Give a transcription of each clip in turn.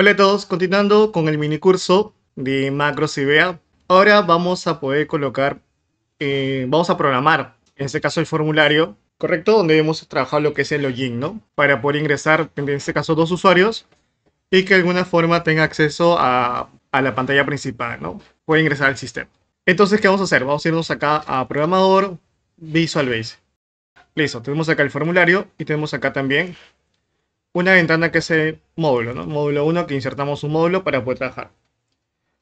Hola a todos, continuando con el mini curso de macros y vea. Ahora vamos a poder colocar, eh, vamos a programar, en este caso el formulario, ¿correcto? Donde hemos trabajado lo que es el login, ¿no? Para poder ingresar, en este caso, dos usuarios y que de alguna forma tenga acceso a, a la pantalla principal, ¿no? Puede ingresar al sistema. Entonces, ¿qué vamos a hacer? Vamos a irnos acá a programador, Visual Basic. Listo, tenemos acá el formulario y tenemos acá también una ventana que es el módulo, ¿no? Módulo 1 que insertamos un módulo para poder trabajar.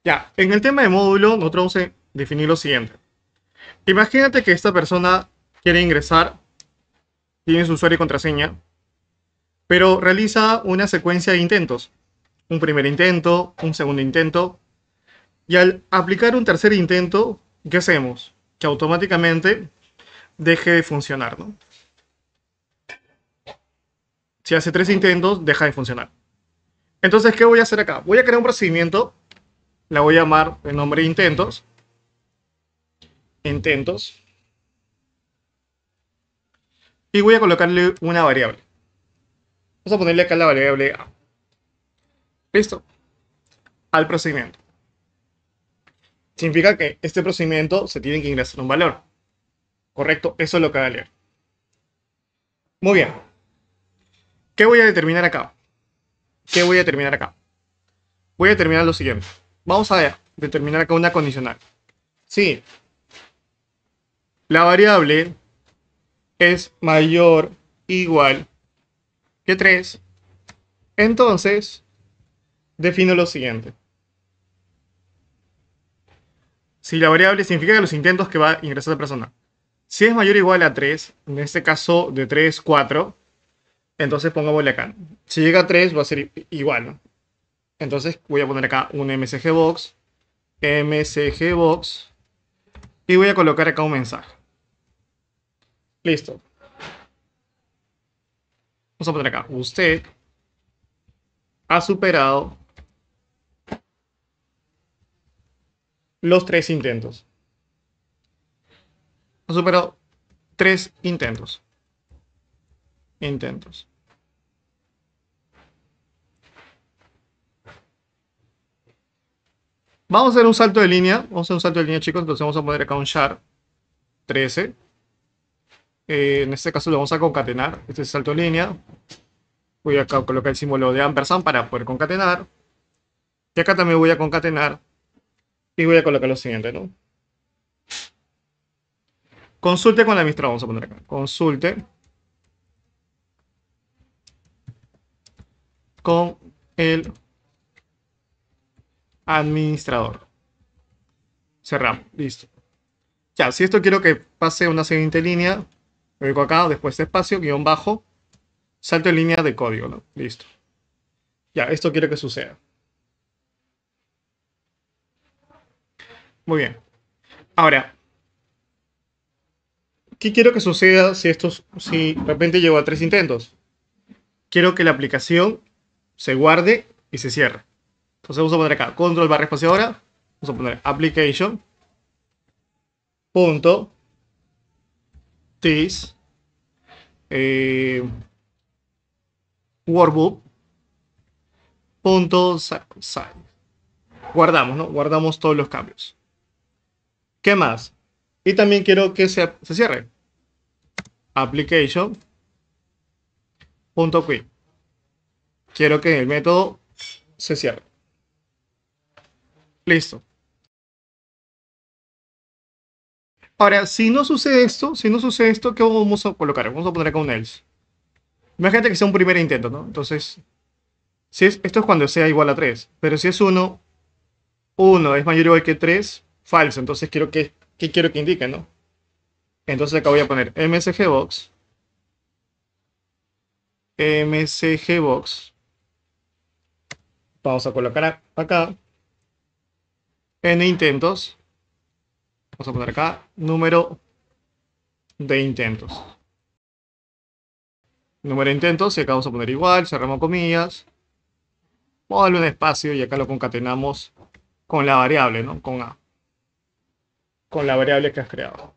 Ya, en el tema de módulo, nosotros vamos definir lo siguiente. Imagínate que esta persona quiere ingresar, tiene su usuario y contraseña, pero realiza una secuencia de intentos. Un primer intento, un segundo intento, y al aplicar un tercer intento, ¿qué hacemos? Que automáticamente deje de funcionar, ¿no? Si hace tres intentos, deja de funcionar. Entonces, ¿qué voy a hacer acá? Voy a crear un procedimiento. La voy a llamar el nombre de intentos. Intentos. Y voy a colocarle una variable. Vamos a ponerle acá la variable A. Listo. Al procedimiento. Significa que este procedimiento se tiene que ingresar un valor. Correcto, eso es lo que va a leer. Muy bien. ¿Qué voy a determinar acá? ¿Qué voy a determinar acá? Voy a determinar lo siguiente. Vamos a determinar acá una condicional. Sí. La variable es mayor igual que 3. Entonces, defino lo siguiente. Si la variable significa que los intentos que va a ingresar la persona. Si es mayor o igual a 3, en este caso de 3, 4, entonces pongámosle acá. Si llega a 3 va a ser igual, Entonces voy a poner acá un msgbox. msgbox y voy a colocar acá un mensaje. Listo. Vamos a poner acá, usted ha superado los tres intentos. Ha superado tres intentos. Intentos. Vamos a hacer un salto de línea. Vamos a hacer un salto de línea, chicos. Entonces vamos a poner acá un char 13. Eh, en este caso lo vamos a concatenar. Este es el salto de línea. Voy acá a colocar el símbolo de ampersand para poder concatenar. Y acá también voy a concatenar. Y voy a colocar lo siguiente, ¿no? Consulte con la ministra, vamos a poner acá. Consulte. Con el administrador. Cerramos, listo. Ya, si esto quiero que pase una siguiente línea, lo digo acá, después de espacio, guión bajo, salto en línea de código, ¿no? Listo. Ya, esto quiero que suceda. Muy bien. Ahora, ¿qué quiero que suceda si esto, si de repente llego a tres intentos? Quiero que la aplicación se guarde y se cierre. Entonces vamos a poner acá control barra espaciadora. Vamos a poner application. Punto. This. Eh, workbook. Punto. Guardamos, ¿no? Guardamos todos los cambios. ¿Qué más? Y también quiero que se, se cierre. Application. Punto Quiero que el método se cierre. Listo. Ahora, si no sucede esto, si no sucede esto, ¿qué vamos a colocar? Vamos a poner acá un else. Imagínate que sea un primer intento, ¿no? Entonces, si esto es cuando sea igual a 3. Pero si es 1, 1 es mayor o igual que 3, falso. Entonces, quiero que, ¿qué quiero que indique, no? Entonces acá voy a poner msgbox. msgbox. Vamos a colocar acá n intentos. Vamos a poner acá número de intentos. Número de intentos, y acá vamos a poner igual, cerramos comillas. Vamos un espacio y acá lo concatenamos con la variable, ¿no? Con A. Con la variable que has creado.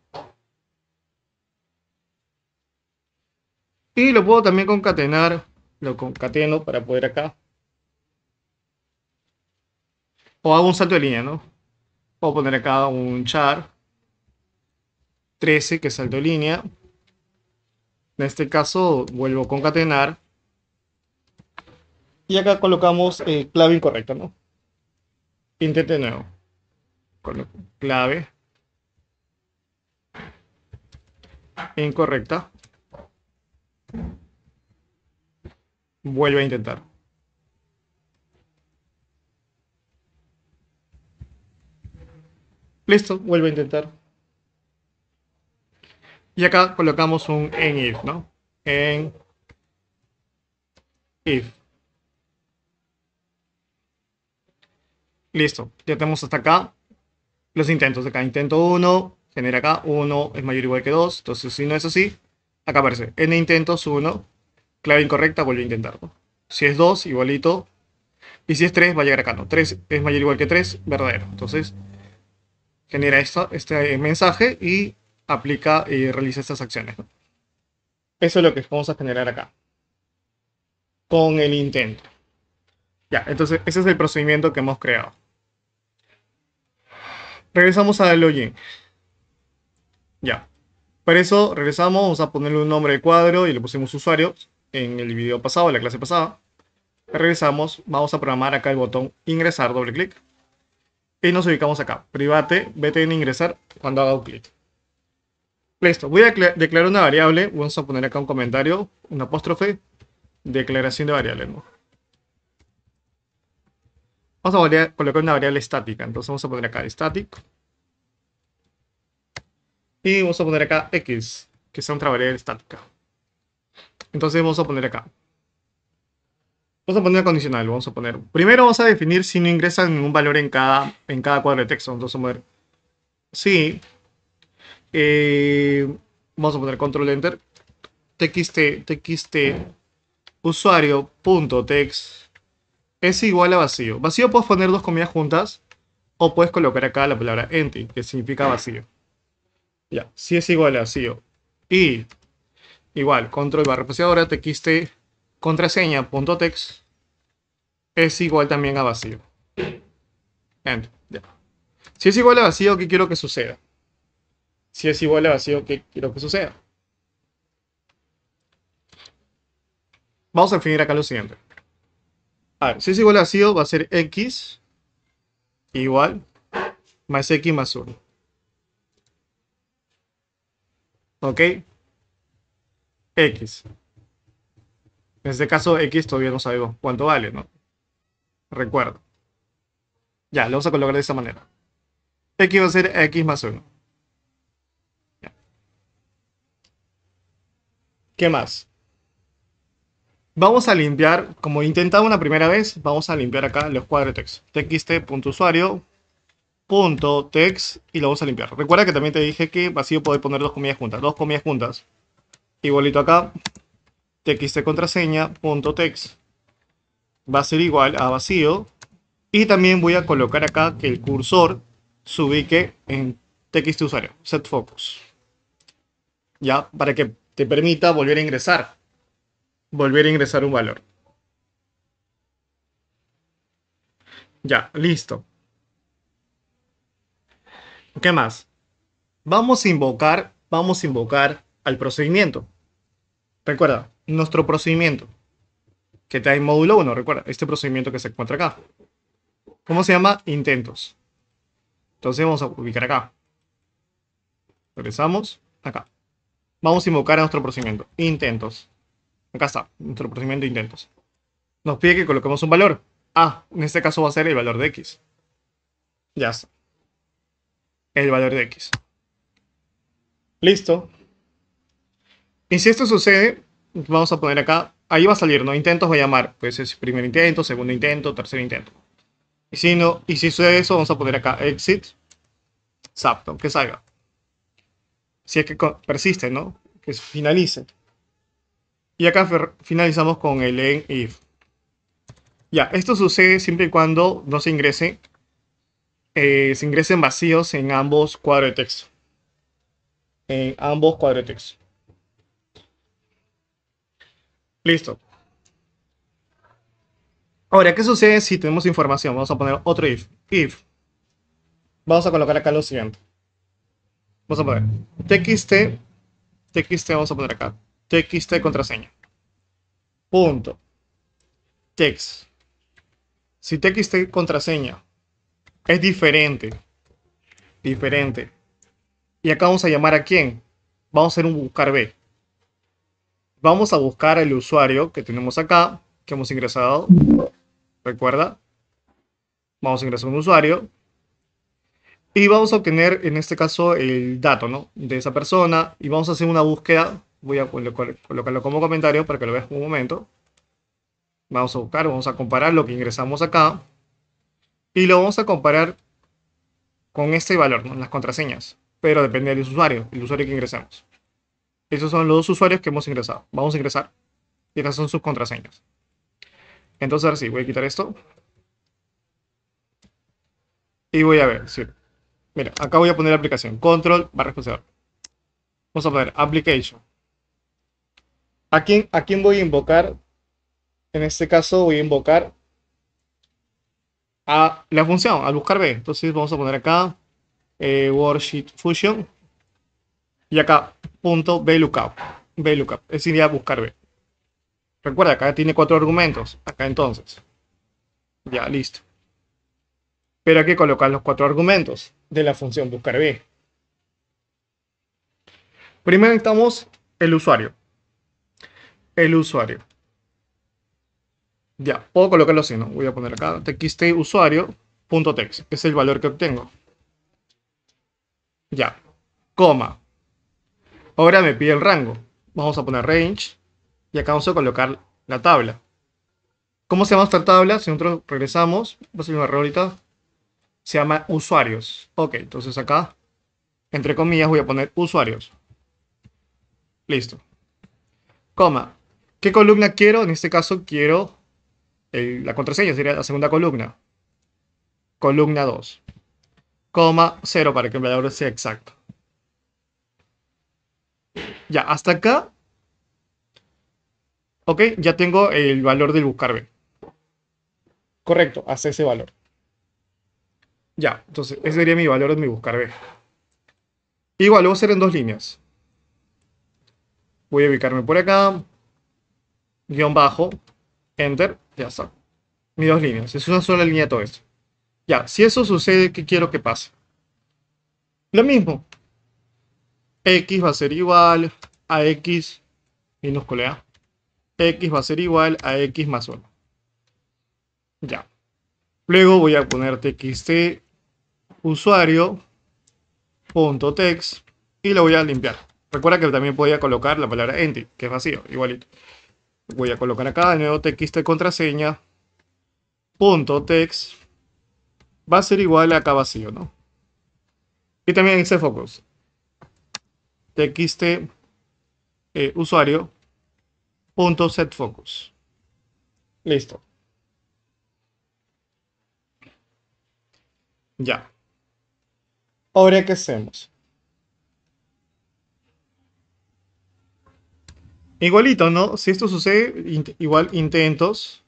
Y lo puedo también concatenar, lo concateno para poder acá o hago un salto de línea, ¿no? Puedo poner acá un char 13 que es salto de línea. En este caso vuelvo a concatenar. Y acá colocamos eh, clave incorrecta, ¿no? Intente de nuevo. clave incorrecta. vuelvo a intentar. Listo, vuelvo a intentar. Y acá colocamos un en if, ¿no? En if. Listo, ya tenemos hasta acá los intentos. Acá intento 1, genera acá 1 es mayor o igual que 2. Entonces, si no es así, acá aparece n intentos 1, clave incorrecta, vuelve a intentarlo. Si es 2, igualito. Y si es 3, va a llegar acá, no. 3 es mayor o igual que 3, verdadero. Entonces, genera este mensaje y aplica y realiza estas acciones. Eso es lo que vamos a generar acá. Con el intento. Ya, entonces ese es el procedimiento que hemos creado. Regresamos al login. Ya. Para eso regresamos, vamos a ponerle un nombre de cuadro y le pusimos usuario en el video pasado, en la clase pasada. Regresamos, vamos a programar acá el botón ingresar, doble clic y nos ubicamos acá. Private en ingresar cuando haga un clic. Listo, voy a declarar una variable. Vamos a poner acá un comentario, un apóstrofe, declaración de variable. Vamos a colocar una variable estática. Entonces vamos a poner acá static. Y vamos a poner acá x, que sea otra variable estática. Entonces vamos a poner acá Vamos a poner condicional, vamos a poner. Primero vamos a definir si no ingresa ningún valor en cada, en cada cuadro de texto. vamos a poner Sí. Eh, vamos a poner control enter. TXT, TXT, usuario.text es igual a vacío. Vacío puedes poner dos comillas juntas o puedes colocar acá la palabra empty, que significa vacío. Ya, si es igual a vacío. Y igual, control barra espaciadora, txt, contraseña.text es igual también a vacío. Si es igual a vacío, ¿qué quiero que suceda? Si es igual a vacío, ¿qué quiero que suceda? Vamos a definir acá lo siguiente. A ver, si es igual a vacío, va a ser x igual más x más 1. ¿Ok? X. En este caso, X todavía no sabemos cuánto vale, ¿no? recuerdo. Ya, lo vamos a colocar de esta manera. X va a ser X más 1. ¿Qué más? Vamos a limpiar, como intentado una primera vez, vamos a limpiar acá los cuadros de texto. txt.usuario.text y lo vamos a limpiar. Recuerda que también te dije que vacío podés poner dos comillas juntas. Dos comillas juntas. Igualito acá, txt contraseña.text va a ser igual a vacío. Y también voy a colocar acá que el cursor se ubique en TXT usuario, set focus. Ya, para que te permita volver a ingresar. Volver a ingresar un valor. Ya, listo. ¿Qué más? Vamos a invocar, vamos a invocar al procedimiento. Recuerda, nuestro procedimiento que te da en módulo 1, recuerda, este procedimiento que se encuentra acá. ¿Cómo se llama? Intentos. Entonces vamos a ubicar acá. Regresamos acá. Vamos a invocar a nuestro procedimiento. Intentos. Acá está, nuestro procedimiento de intentos. Nos pide que coloquemos un valor. Ah, en este caso va a ser el valor de X. Ya está. El valor de X. Listo. Y si esto sucede, vamos a poner acá ahí va a salir, ¿no? Intentos va a llamar. Pues es primer intento, segundo intento, tercer intento. Y si no, y si sucede eso, vamos a poner acá exit, Zap, que salga. Si es que persiste, ¿no? Que finalice. Y acá finalizamos con el en if. Ya, esto sucede siempre y cuando no se ingrese, eh, se ingresen vacíos en ambos cuadros de texto. En ambos cuadros de texto. Listo. Ahora, ¿qué sucede si tenemos información? Vamos a poner otro if. If. Vamos a colocar acá lo siguiente. Vamos a poner txt, txt vamos a poner acá, txt contraseña. Punto. Text. Si txt contraseña es diferente, diferente. Y acá vamos a llamar a quién. Vamos a hacer un buscar B vamos a buscar el usuario que tenemos acá, que hemos ingresado. Recuerda, vamos a ingresar un usuario y vamos a obtener en este caso el dato de esa persona y vamos a hacer una búsqueda. Voy a colocarlo como comentario para que lo veas un momento. Vamos a buscar, vamos a comparar lo que ingresamos acá y lo vamos a comparar con este valor, las contraseñas, pero depende del usuario, el usuario que ingresamos. Esos son los dos usuarios que hemos ingresado. Vamos a ingresar. Y estas son sus contraseñas. Entonces ahora sí, voy a quitar esto. Y voy a ver. Mira, acá voy a poner la aplicación. Control barra procesador. Vamos a poner application. ¿A quién, voy a invocar? En este caso voy a invocar a la función, al buscar B. Entonces vamos a poner acá eh, Worksheet Fusion. Y acá, punto B lookup. Es idea buscar B. Recuerda, acá tiene cuatro argumentos. Acá entonces. Ya, listo. Pero hay que colocar los cuatro argumentos de la función buscar B. Primero necesitamos el usuario. El usuario. Ya, puedo colocarlo así, ¿no? Voy a poner acá txt text. que es el valor que obtengo. Ya, coma, Ahora me pide el rango. Vamos a poner range. Y acá vamos a colocar la tabla. ¿Cómo se llama esta tabla? Si nosotros regresamos, va a hacer un error ahorita. Se llama usuarios. Ok, entonces acá, entre comillas, voy a poner usuarios. Listo. Coma. ¿Qué columna quiero? En este caso quiero eh, la contraseña, sería la segunda columna. Columna 2. Coma 0 para que el valor sea exacto. Ya, hasta acá. Ok, ya tengo el valor del buscar B. Correcto, hasta ese valor. Ya, entonces ese sería mi valor en mi buscar B. Igual, lo voy a hacer en dos líneas. Voy a ubicarme por acá. Guión bajo. Enter. Ya está. Mis dos líneas. Es una sola línea todo esto. Ya, si eso sucede, ¿qué quiero que pase? Lo mismo, X va a ser igual a X menos colea X va a ser igual a X más 1. Ya. Luego voy a poner txt usuario punto text y lo voy a limpiar. Recuerda que también podía colocar la palabra entity que es vacío, igualito. Voy a colocar acá de nuevo txt contraseña punto text va a ser igual a acá vacío, ¿no? Y también dice focus. Pues. Xt eh, usuario punto Listo. Ya. Ahora, ¿qué hacemos? Igualito, ¿no? Si esto sucede, igual intentos,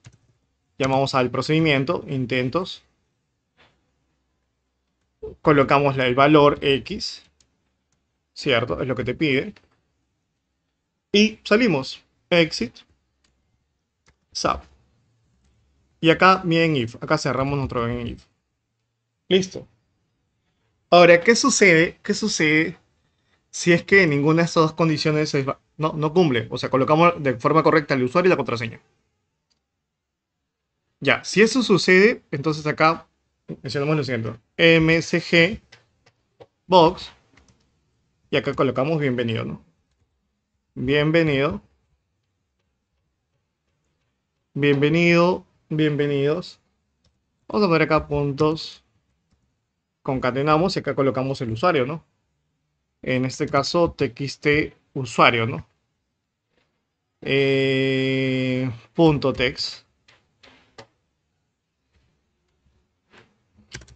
llamamos al procedimiento, intentos, colocamos el valor X, ¿cierto? Es lo que te pide. Y salimos. Exit. Sub. Y acá bien if. Acá cerramos nuestro en if. Listo. Ahora, ¿qué sucede? ¿Qué sucede si es que ninguna de estas dos condiciones no, no cumple? O sea, colocamos de forma correcta el usuario y la contraseña. Ya, si eso sucede, entonces acá mencionamos lo siguiente. MSG box y acá colocamos bienvenido, ¿no? Bienvenido. Bienvenido, bienvenidos. Vamos a ver acá puntos. Concatenamos y acá colocamos el usuario, ¿no? En este caso, txt usuario, ¿no? Eh, punto text.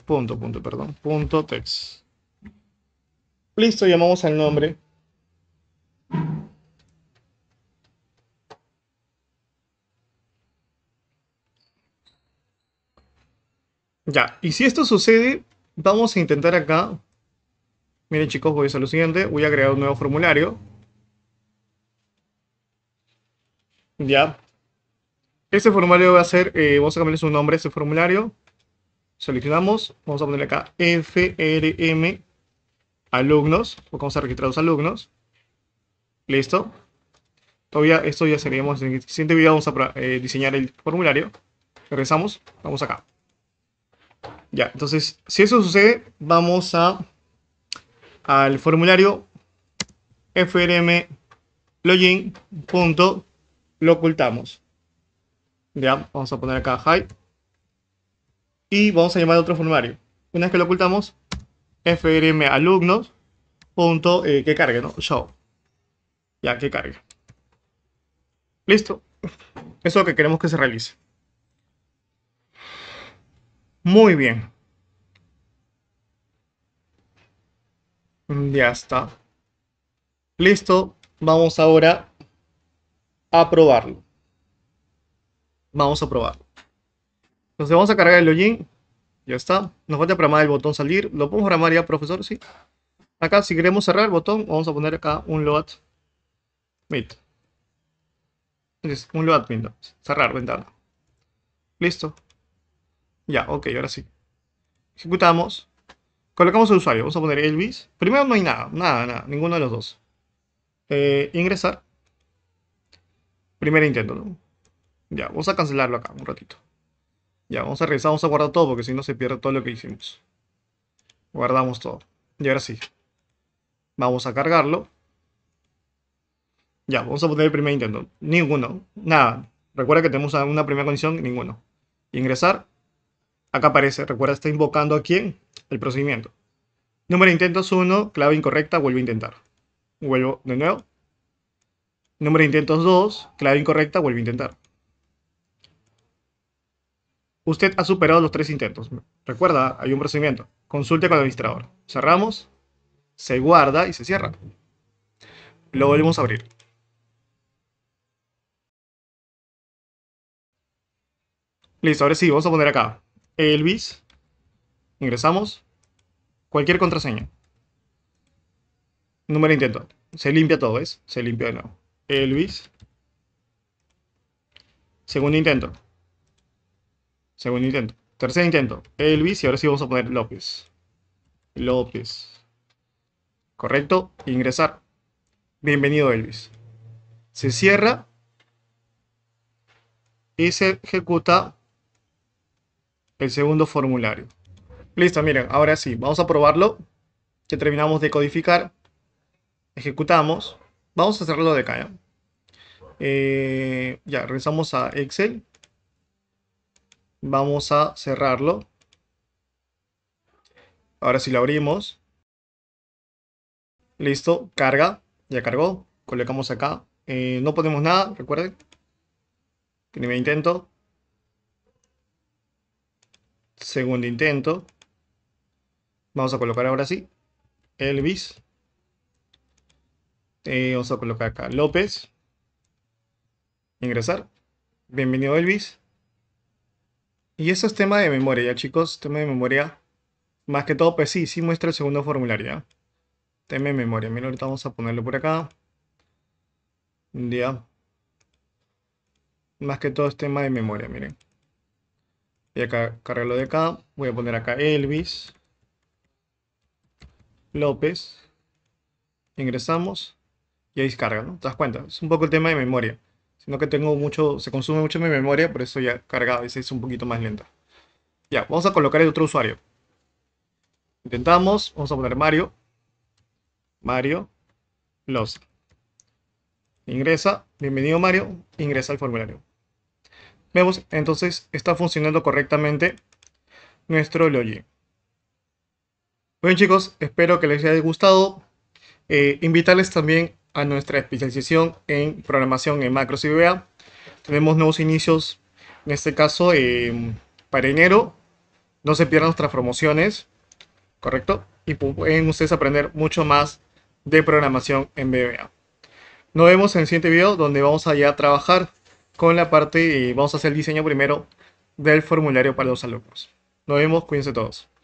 Punto, punto, perdón. Punto text. Listo, llamamos al nombre. Ya, y si esto sucede, vamos a intentar acá. Miren chicos, voy a hacer lo siguiente. Voy a crear un nuevo formulario. Ya. Este formulario va a ser, vamos eh, a cambiarle su nombre a este formulario. Seleccionamos, vamos a ponerle acá FRM alumnos, vamos a registrar los alumnos. Listo. Todavía esto ya seríamos en el siguiente video. Vamos a eh, diseñar el formulario. Regresamos, vamos acá. Ya, entonces, si eso sucede, vamos a al formulario frm login punto lo ocultamos. Ya, vamos a poner acá hi. Y vamos a llamar otro formulario. Una vez que lo ocultamos, frm alumnos eh, que cargue, ¿no? Show. Ya, que cargue. Listo. Eso es lo que queremos que se realice. Muy bien. Ya está. Listo. Vamos ahora a probarlo. Vamos a probarlo. Entonces vamos a cargar el login ya está. Nos falta programar el botón salir. ¿Lo podemos programar ya, profesor? Sí. Acá, si queremos cerrar el botón, vamos a poner acá un load mid. Entonces, un load mid. Cerrar ventana. Listo. Ya, ok, ahora sí. Ejecutamos. Colocamos el usuario. Vamos a poner Elvis. Primero no hay nada, nada, nada. Ninguno de los dos. Eh, ingresar. Primer intento, Ya, vamos a cancelarlo acá un ratito. Ya, vamos a regresar, vamos a guardar todo porque si no se pierde todo lo que hicimos. Guardamos todo. Y ahora sí. Vamos a cargarlo. Ya, vamos a poner el primer intento. Ninguno. Nada. Recuerda que tenemos una primera condición, ninguno. Ingresar. Acá aparece. Recuerda, está invocando a quién. El procedimiento. Número de intentos 1, clave incorrecta, vuelvo a intentar. Vuelvo de nuevo. Número de intentos 2, clave incorrecta, vuelvo a intentar. Usted ha superado los tres intentos. Recuerda, hay un procedimiento. Consulte con el administrador. Cerramos, se guarda y se cierra. Lo volvemos a abrir. Listo, ahora sí, vamos a poner acá. Elvis. Ingresamos. Cualquier contraseña. Número de intento. Se limpia todo, ¿ves? Se limpia de nuevo. Elvis. Segundo intento. Segundo intento. Tercer intento. Elvis y ahora sí vamos a poner López. López. Correcto. Ingresar. Bienvenido Elvis. Se cierra. Y se ejecuta el segundo formulario. Listo, miren, ahora sí, vamos a probarlo. que terminamos de codificar. Ejecutamos. Vamos a cerrarlo de acá. ¿ya? Eh, ya, regresamos a Excel. Vamos a cerrarlo. Ahora si lo abrimos. Listo, carga. Ya cargó. Colocamos acá. Eh, no ponemos nada, recuerden. Primer intento. Segundo intento. Vamos a colocar ahora sí. Elvis. Eh, vamos a colocar acá López. Ingresar. Bienvenido Elvis. Y eso es tema de memoria, ya chicos, tema de memoria. Más que todo, pues sí, sí muestra el segundo formulario. ¿ya? Tema de memoria. miren, ahorita vamos a ponerlo por acá. Ya. Más que todo es tema de memoria, miren. Voy a cargarlo de acá. Voy a poner acá Elvis. López. Ingresamos. Y ahí descarga, ¿no? ¿Te das cuenta? Es un poco el tema de memoria. No que tengo mucho, se consume mucho mi memoria, por eso ya carga a veces es un poquito más lenta. Ya, vamos a colocar el otro usuario. Intentamos, vamos a poner Mario. Mario Los. Ingresa, bienvenido Mario, ingresa al formulario. Vemos, entonces está funcionando correctamente nuestro login. Bueno chicos, espero que les haya gustado. Eh, invitarles también a nuestra especialización en programación en macros y VBA. Tenemos nuevos inicios, en este caso em, para enero. No se pierdan nuestras promociones, ¿correcto? Y pueden ustedes aprender mucho más de programación en BBA. Nos vemos en el siguiente video donde vamos a a trabajar con la parte y eh, vamos a hacer el diseño primero del formulario para los alumnos. Nos vemos, cuídense todos.